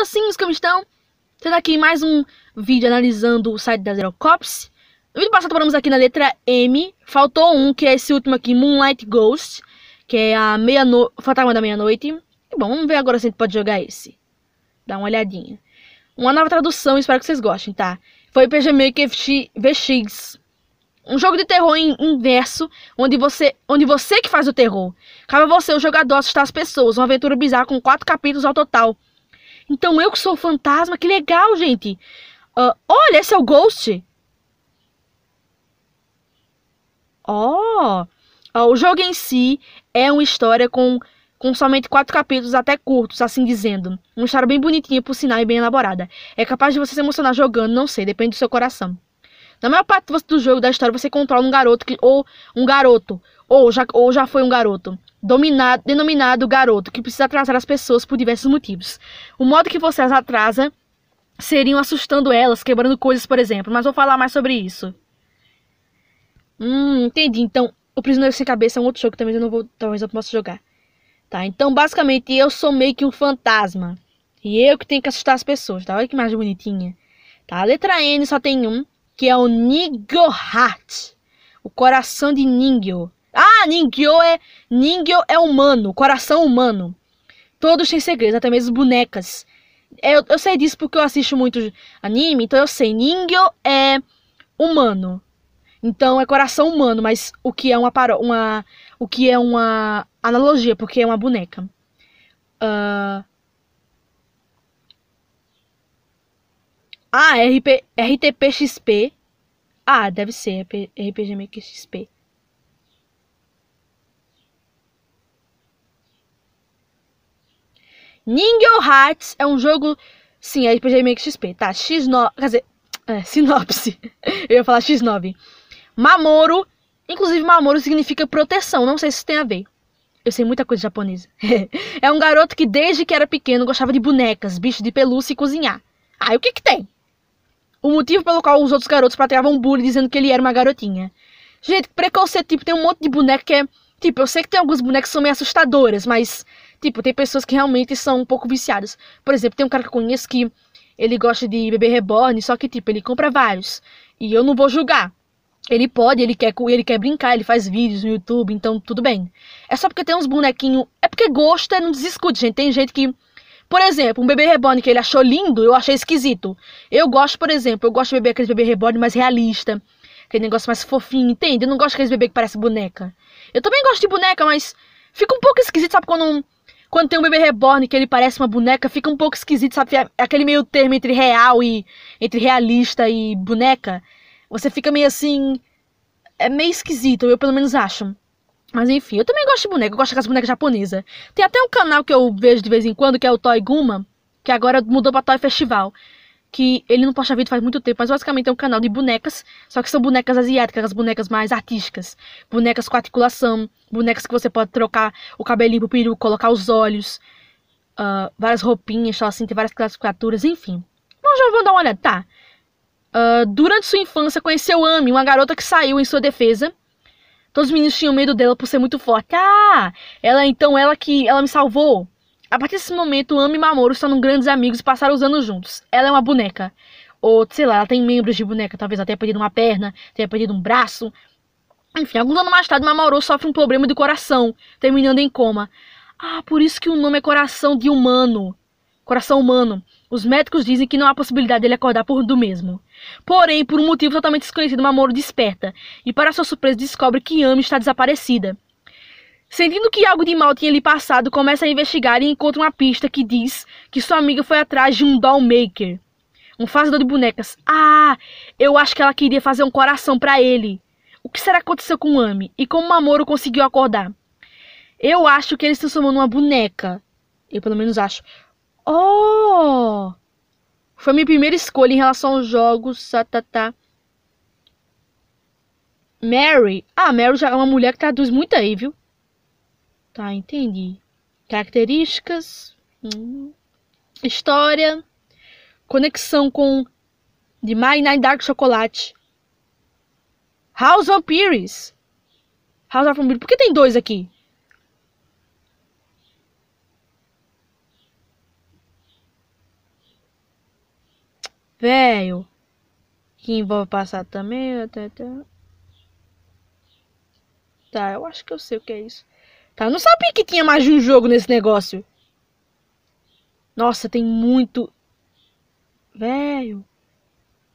assim, como estão? Tendo aqui mais um vídeo analisando o site da Zero Cops. No vídeo passado paramos aqui na letra M, faltou um, que é esse último aqui, Moonlight Ghost, que é a meia no... fantasma da meia-noite. E bom, vamos ver agora se a gente pode jogar esse. Dá uma olhadinha. Uma nova tradução, espero que vocês gostem, tá? Foi PG Maker VX. Um jogo de terror em inverso, onde você, onde você que faz o terror. Cabe a você, o jogador, assustar as pessoas. Uma aventura bizarra com quatro capítulos ao total. Então eu que sou fantasma, que legal, gente. Uh, olha, esse é o Ghost. Ó, oh. oh, o jogo em si é uma história com, com somente quatro capítulos até curtos, assim dizendo. Uma história bem bonitinha, por sinal, e bem elaborada. É capaz de você se emocionar jogando, não sei, depende do seu coração. Na maior parte do jogo da história, você controla um garoto que, ou um garoto, ou já, ou já foi um garoto, dominado, denominado garoto, que precisa atrasar as pessoas por diversos motivos. O modo que você as atrasa seriam assustando elas, quebrando coisas, por exemplo. Mas vou falar mais sobre isso. Hum, entendi. Então, o Prisioneiro Sem Cabeça é um outro jogo que também eu não vou. Talvez eu possa jogar. Tá, então basicamente eu sou meio que um fantasma. E eu que tenho que assustar as pessoas, tá? Olha que mais bonitinha. Tá, a letra N só tem um, que é o Nigohat. O coração de Ningyo. Ah, Ningyo é. Ningyo é humano, coração humano. Todos têm segredos, até mesmo bonecas. Eu, é, eu sei disso porque eu assisto muito anime, então eu sei. Ningyo é humano. Então é coração humano, mas o que é uma paro uma o que é uma analogia, porque é uma boneca. Uh... Ah, RP, RTPXP. Ah, deve ser RP, RPGMXP. Ningyo Hearts é um jogo. Sim, é RPG Make XP. Tá, X9. Quer dizer, é, sinopse. Eu ia falar X9. Mamoro. Inclusive, Mamoro significa proteção. Não sei se isso tem a ver. Eu sei muita coisa japonesa. é um garoto que desde que era pequeno gostava de bonecas, bicho de pelúcia e cozinhar. Aí o que que tem? O motivo pelo qual os outros garotos praticavam bullying dizendo que ele era uma garotinha. Gente, preconceito, tipo, tem um monte de boneca que é... Tipo, eu sei que tem alguns bonecos que são meio assustadoras, mas... Tipo, tem pessoas que realmente são um pouco viciadas. Por exemplo, tem um cara que eu conheço que ele gosta de beber reborn, só que, tipo, ele compra vários. E eu não vou julgar. Ele pode, ele quer, ele quer brincar, ele faz vídeos no YouTube, então tudo bem. É só porque tem uns bonequinhos. É porque gosta, é, não discute, gente. Tem gente que. Por exemplo, um bebê reborn que ele achou lindo, eu achei esquisito. Eu gosto, por exemplo, eu gosto de beber aquele bebê reborn mais realista. Aquele negócio mais fofinho, entende? Eu não gosto daqueles bebê que parece boneca. Eu também gosto de boneca, mas fica um pouco esquisito, sabe? Quando um, quando tem um bebê reborn que ele parece uma boneca, fica um pouco esquisito, sabe? Aquele meio termo entre real e. entre realista e boneca. Você fica meio assim. É meio esquisito, eu pelo menos acho. Mas enfim, eu também gosto de boneca, eu gosto das bonecas japonesas. Tem até um canal que eu vejo de vez em quando, que é o Toy Guma, que agora mudou pra Toy Festival que ele não posta vídeo faz muito tempo, mas basicamente é um canal de bonecas, só que são bonecas asiáticas, as bonecas mais artísticas, bonecas com articulação, bonecas que você pode trocar o cabelinho pro peru, colocar os olhos, uh, várias roupinhas, tal, assim, tem várias classificaturas, enfim. Mas já vou dar uma olhada, tá? Uh, durante sua infância conheceu Amy, uma garota que saiu em sua defesa. Todos os meninos tinham medo dela por ser muito forte. Ah, ela então, ela que, ela me salvou. A partir desse momento, Amy e Mamoru são grandes amigos e passaram os anos juntos. Ela é uma boneca. Ou, sei lá, ela tem membros de boneca. Talvez ela tenha perdido uma perna, tenha perdido um braço. Enfim, alguns anos mais tarde, Mamoru sofre um problema de coração, terminando em coma. Ah, por isso que o nome é coração de humano. Coração humano. Os médicos dizem que não há possibilidade dele acordar por do mesmo. Porém, por um motivo totalmente desconhecido, Mamoru desperta e, para sua surpresa, descobre que Ami está desaparecida. Sentindo que algo de mal tinha lhe passado, começa a investigar e encontra uma pista que diz que sua amiga foi atrás de um doll maker, um fazedor de bonecas. Ah, eu acho que ela queria fazer um coração para ele. O que será que aconteceu com o Ami e como Mamoru conseguiu acordar? Eu acho que ele se transformou numa boneca. Eu pelo menos acho. Oh! Foi minha primeira escolha em relação aos jogos. Tá, tá, tá. Mary. Ah, Mary já é uma mulher que traduz muito aí, viu? Tá, entendi. Características, hum, história, conexão com The My Nine Dark Chocolate. House of Pires. House of Pires. Por que tem dois aqui? Velho. Que envolve passar também. Tá, eu acho que eu sei o que é isso. Tá? Eu não sabia que tinha mais de um jogo nesse negócio. Nossa, tem muito. Velho.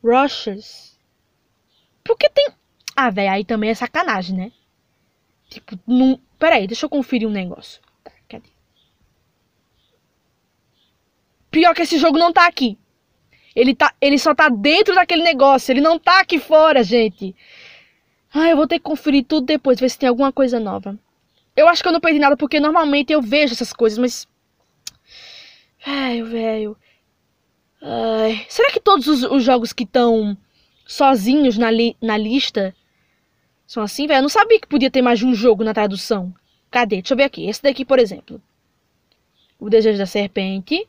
Rushers. Porque tem. Ah, velho, aí também é sacanagem, né? Tipo, não. Pera aí, deixa eu conferir um negócio. Cadê? Pior que esse jogo não tá aqui. Ele, tá, ele só tá dentro daquele negócio. Ele não tá aqui fora, gente. Ah, eu vou ter que conferir tudo depois, ver se tem alguma coisa nova. Eu acho que eu não perdi nada, porque normalmente eu vejo essas coisas, mas. Velho, velho. Ai... Será que todos os, os jogos que estão sozinhos na, li na lista são assim, velho? Eu não sabia que podia ter mais de um jogo na tradução. Cadê? Deixa eu ver aqui. Esse daqui, por exemplo. O Desejo da Serpente.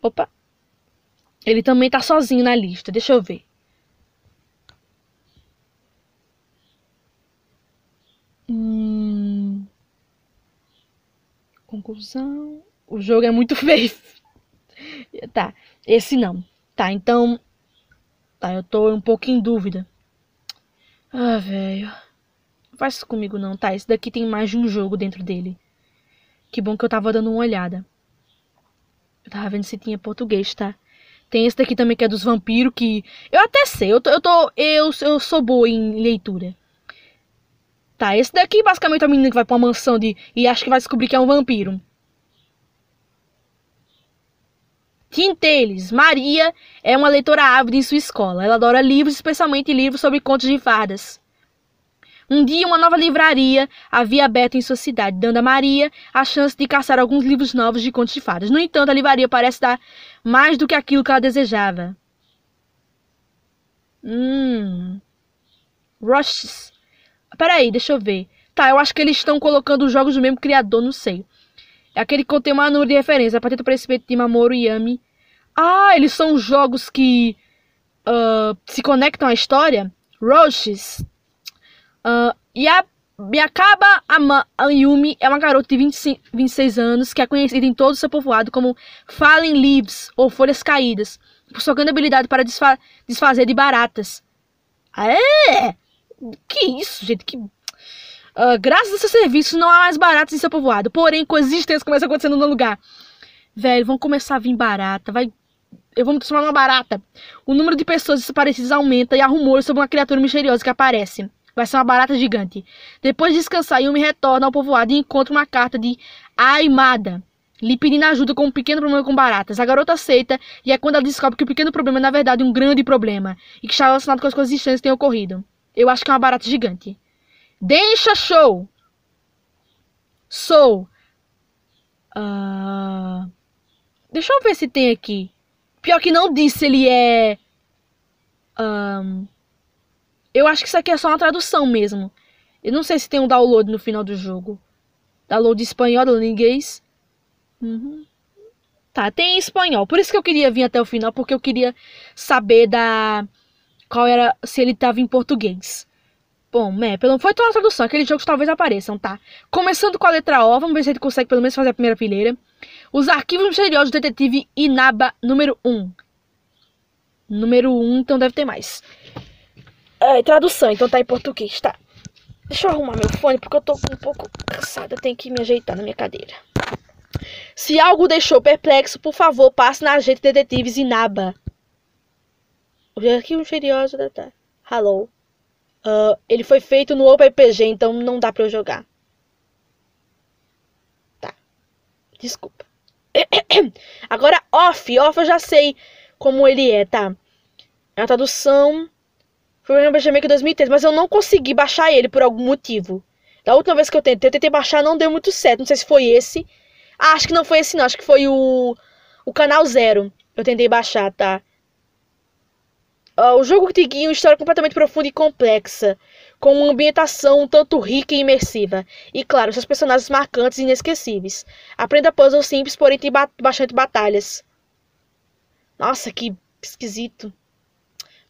Opa. Ele também tá sozinho na lista. Deixa eu ver. Conclusão. O jogo é muito feio. tá, esse não. Tá, então. Tá, eu tô um pouco em dúvida. Ah, velho. Não faz isso comigo não, tá? Esse daqui tem mais de um jogo dentro dele. Que bom que eu tava dando uma olhada. Eu tava vendo se tinha português, tá? Tem esse daqui também que é dos vampiros, que. Eu até sei, eu tô. Eu, tô, eu, eu sou boa em leitura. Tá, esse daqui basicamente é menina que vai pra uma mansão de, e acha que vai descobrir que é um vampiro. tinteles Maria, é uma leitora ávida em sua escola. Ela adora livros, especialmente livros sobre contos de fadas Um dia, uma nova livraria havia aberto em sua cidade, dando a Maria a chance de caçar alguns livros novos de contos de fadas. No entanto, a livraria parece dar mais do que aquilo que ela desejava. Hum. rushes pera aí deixa eu ver. Tá, eu acho que eles estão colocando os jogos do mesmo criador, não sei. É aquele que contém uma número de referência, é Pateta Precipito de Mamoru Yami. Ah, eles são jogos que uh, se conectam à história? Roches. Uh, ah, e a Miyakaba Ayumi é uma garota de 25, 26 anos que é conhecida em todo o seu povoado como Fallen Leaves, ou Folhas Caídas, por sua grande habilidade para desfa desfazer de baratas. É! Que isso, gente? Que. Uh, graças a seus serviços, não há mais baratas em seu povoado. Porém, coexistências começam acontecendo no lugar. Velho, vão começar a vir barata. Vai. Eu vou me transformar numa barata. O número de pessoas desaparecidas aumenta e há rumores sobre uma criatura misteriosa que aparece. Vai ser uma barata gigante. Depois de descansar, Yumi retorna ao povoado e encontra uma carta de Aimada lhe pedindo ajuda com um pequeno problema com baratas. A garota aceita e é quando ela descobre que o pequeno problema é, na verdade, um grande problema e que está relacionado com as coisas estranhas que têm ocorrido. Eu acho que é uma barata gigante. Deixa show. Sou. Uh... Deixa eu ver se tem aqui. Pior que não disse, ele é. Um... Ah, eu acho que isso aqui é só uma tradução mesmo. Eu não sei se tem um download no final do jogo. Download espanhol, holandês. Uhum. Tá, tem em espanhol. Por isso que eu queria vir até o final, porque eu queria saber da qual era se ele tava em português. Bom, é, pelo foi toda a tradução, aqueles jogos talvez apareçam, tá? Começando com a letra O, vamos ver se ele consegue pelo menos fazer a primeira fileira. Os arquivos misteriosos do detetive Inaba número 1. Número 1, então deve ter mais. É, tradução, então tá em português, tá? Deixa eu arrumar meu fone porque eu tô um pouco cansada, eu tenho que me ajeitar na minha cadeira. Se algo deixou perplexo, por favor, passe na agente detetives Inaba. Objetivo é misterioso, tá, né, tá. Hello. Uh, ele foi feito no OpenPG, então não dá pra eu jogar. Tá. Desculpa. Agora, off. Off eu já sei como ele é, tá? É uma tradução. Programa Benjamin 2003, mas eu não consegui baixar ele por algum motivo. Da última vez que eu tentei, eu tentei baixar, não deu muito certo. Não sei se foi esse. Ah, acho que não foi esse, não. Acho que foi o, o Canal Zero. Eu tentei baixar, tá? Uh, o jogo tem uma história completamente profunda e complexa, com uma ambientação um tanto rica e imersiva, e claro, seus personagens marcantes e inesquecíveis. Aprenda puzzles simples, porém tem ba bastante batalhas. Nossa, que esquisito.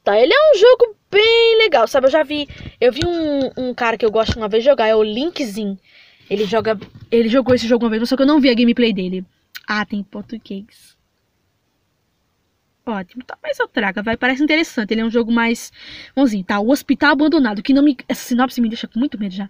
Tá, ele é um jogo bem legal, sabe? Eu já vi, eu vi um, um cara que eu gosto uma vez jogar, é o Linkzin. Ele joga, ele jogou esse jogo uma vez, só que eu não vi a gameplay dele. Ah, tem português ótimo. Talvez tá, eu traga, vai, parece interessante. Ele é um jogo mais. Bonzinho, tá? O Hospital Abandonado, que não me. Essa sinopse me deixa com muito medo já.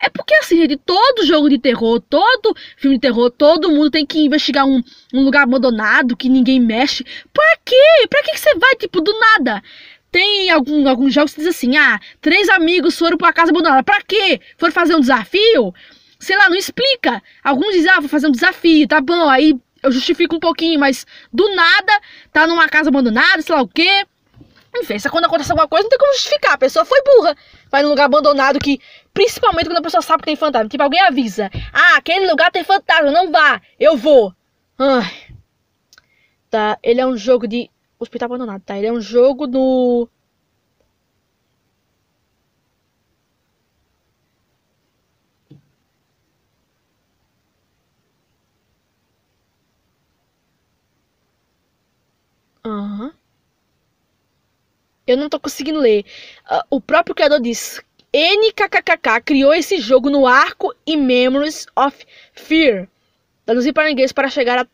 É porque, assim, gente, todo jogo de terror, todo filme de terror, todo mundo tem que investigar um, um lugar abandonado que ninguém mexe. Pra quê? Pra que, você vai, tipo, do nada? Tem algum, alguns jogos que diz assim: ah, três amigos foram pra casa abandonada. Pra quê? Foram fazer um desafio? Sei lá, não explica. Alguns dizem, ah, vou fazer um desafio, tá bom. Aí eu justifico um pouquinho, mas do nada, tá numa casa abandonada, sei lá o quê. Enfim, se quando acontece alguma coisa, não tem como justificar. A pessoa foi burra. Vai num lugar abandonado que, principalmente quando a pessoa sabe que tem fantasma. Tipo, alguém avisa. Ah, aquele lugar tem fantasma, não vá. Eu vou. Ai. Tá, ele é um jogo de... Hospital abandonado, tá? Ele é um jogo do... Aham. Eu não tô conseguindo ler. Uh, o próprio criador diz: NKKKK criou esse jogo no arco e Memories of Fear. Traduzir para inglês para chegar a,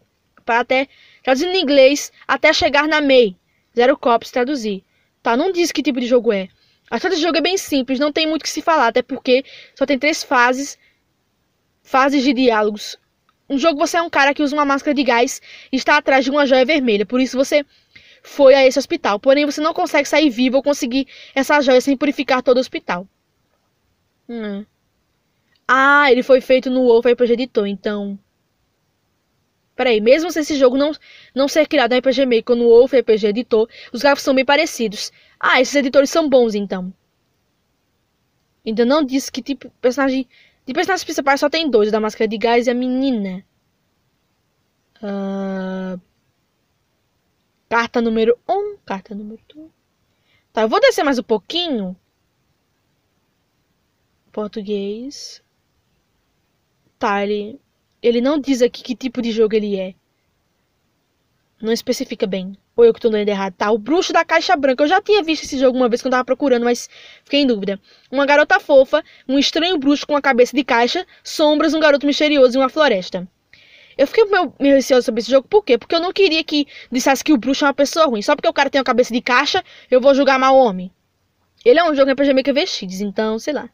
para até traduzindo em inglês até chegar na MEI. Zero cops traduzir. Tá, não diz que tipo de jogo é. A história do jogo é bem simples, não tem muito o que se falar, até porque só tem três fases, fases de diálogos um jogo você é um cara que usa uma máscara de gás e está atrás de uma joia vermelha. Por isso você foi a esse hospital. Porém, você não consegue sair vivo ou conseguir essa joia sem purificar todo o hospital. Hum. Ah, ele foi feito no Wolf RPG Editor, então. Peraí, mesmo se esse jogo não, não ser criado no RPG Maker ou no Wolf RPG Editor, os gráficos são bem parecidos. Ah, esses editores são bons, então. Então não disse que tipo personagem de personagens principais só tem dois, o da máscara de gás e a menina. Uh... Carta número 1, um, carta número 2. Tá, eu vou descer mais um pouquinho. Português. Tá, ele, ele não diz aqui que tipo de jogo ele é. Não especifica bem ou eu que tô lendo errado, tá? O Bruxo da Caixa Branca. Eu já tinha visto esse jogo uma vez quando eu tava procurando, mas fiquei em dúvida. Uma garota fofa, um estranho bruxo com a cabeça de caixa, sombras, um garoto misterioso e uma floresta. Eu fiquei meio, receoso sobre esse jogo, por quê? Porque eu não queria que dissesse que o bruxo é uma pessoa ruim. Só porque o cara tem uma cabeça de caixa, eu vou julgar mal homem. Ele é um jogo RPG Maker VX, então, sei lá.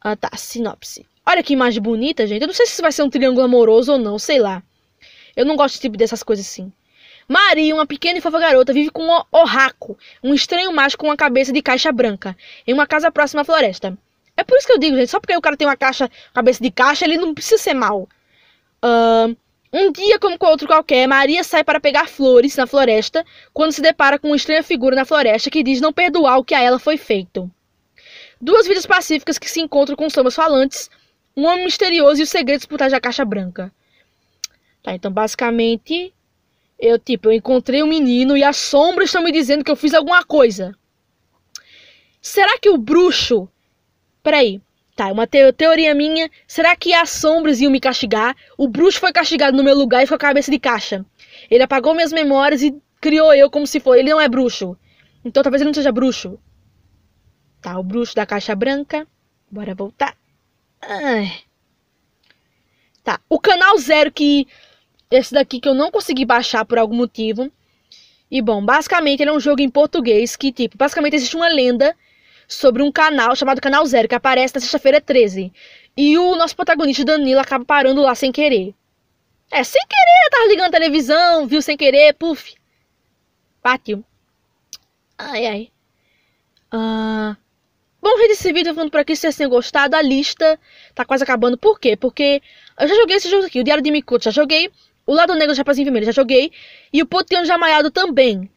Ah, tá, sinopse. Olha que imagem bonita, gente. Eu não sei se vai ser um triângulo amoroso ou não, sei lá. Eu não gosto tipo, dessas coisas assim. Maria, uma pequena e fofa garota, vive com um orraco, um estranho macho com uma cabeça de caixa branca, em uma casa próxima à floresta. É por isso que eu digo, gente, só porque o cara tem uma caixa, cabeça de caixa, ele não precisa ser mal. Uh, um dia, como com outro qualquer, Maria sai para pegar flores na floresta, quando se depara com uma estranha figura na floresta que diz não perdoar o que a ela foi feito. Duas vidas pacíficas que se encontram com sombras falantes, um homem misterioso e os segredos por trás da caixa branca. Tá, então basicamente eu, tipo, eu encontrei um menino e as sombras estão me dizendo que eu fiz alguma coisa. Será que o bruxo. Peraí. Tá, é uma te teoria minha. Será que as sombras iam me castigar? O bruxo foi castigado no meu lugar e ficou a cabeça de caixa. Ele apagou minhas memórias e criou eu como se fosse. Ele não é bruxo. Então talvez ele não seja bruxo. Tá, o bruxo da caixa branca. Bora voltar. Ai. Tá, o canal zero que esse daqui que eu não consegui baixar por algum motivo. E bom, basicamente ele é um jogo em português que, tipo, basicamente existe uma lenda sobre um canal chamado Canal Zero, que aparece na sexta-feira 13. E o nosso protagonista Danilo acaba parando lá sem querer. É, sem querer, tava ligando a televisão, viu sem querer, puf. Partiu. Ai, ai. Ah. Bom, gente, esse vídeo tá falando por aqui. Se vocês tenham gostado, a lista tá quase acabando. Por quê? Porque eu já joguei esse jogo aqui, o Diário de Mikuto, já joguei. O Lado Negro do Chapazinho Vermelho já joguei. E o Potiano Jamaiado também.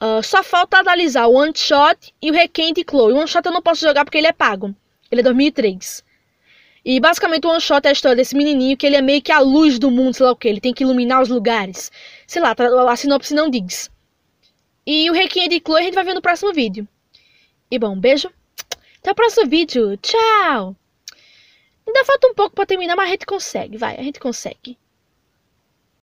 Uh, só falta analisar o One Shot e o Requente Chloe. O One Shot eu não posso jogar porque ele é pago. Ele é 2003. E basicamente o One Shot é a história desse menininho que ele é meio que a luz do mundo, sei lá o que. Ele tem que iluminar os lugares. Sei lá, tá, a sinopse não diz. E o Requinte Chloe a gente vai ver no próximo vídeo. E bom, beijo. Até o próximo vídeo. Tchau! Ainda falta um pouco para terminar, mas a gente consegue, vai, a gente consegue.